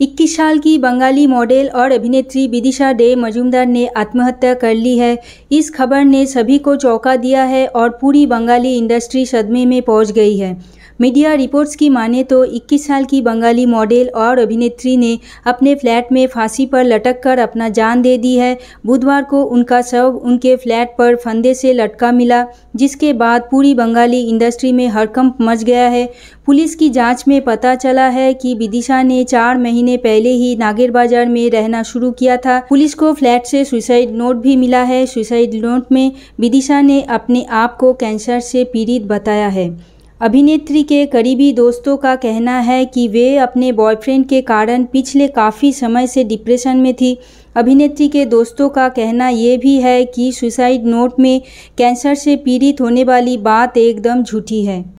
इक्कीस साल की बंगाली मॉडल और अभिनेत्री विदिशा डे मजूमदार ने आत्महत्या कर ली है इस खबर ने सभी को चौंका दिया है और पूरी बंगाली इंडस्ट्री सदमे में पहुंच गई है मीडिया रिपोर्ट्स की माने तो 21 साल की बंगाली मॉडल और अभिनेत्री ने अपने फ्लैट में फांसी पर लटक कर अपना जान दे दी है बुधवार को उनका शव उनके फ्लैट पर फंदे से लटका मिला जिसके बाद पूरी बंगाली इंडस्ट्री में हड़कंप मच गया है पुलिस की जांच में पता चला है कि विदिशा ने चार महीने ने पहले ही नागेर बाजार में रहना शुरू किया था पुलिस को फ्लैट से सुसाइड नोट भी मिला है सुसाइड नोट में विदिशा ने अपने आप को कैंसर से पीड़ित बताया है अभिनेत्री के करीबी दोस्तों का कहना है कि वे अपने बॉयफ्रेंड के कारण पिछले काफ़ी समय से डिप्रेशन में थी अभिनेत्री के दोस्तों का कहना ये भी है कि सुसाइड नोट में कैंसर से पीड़ित होने वाली बात एकदम झूठी है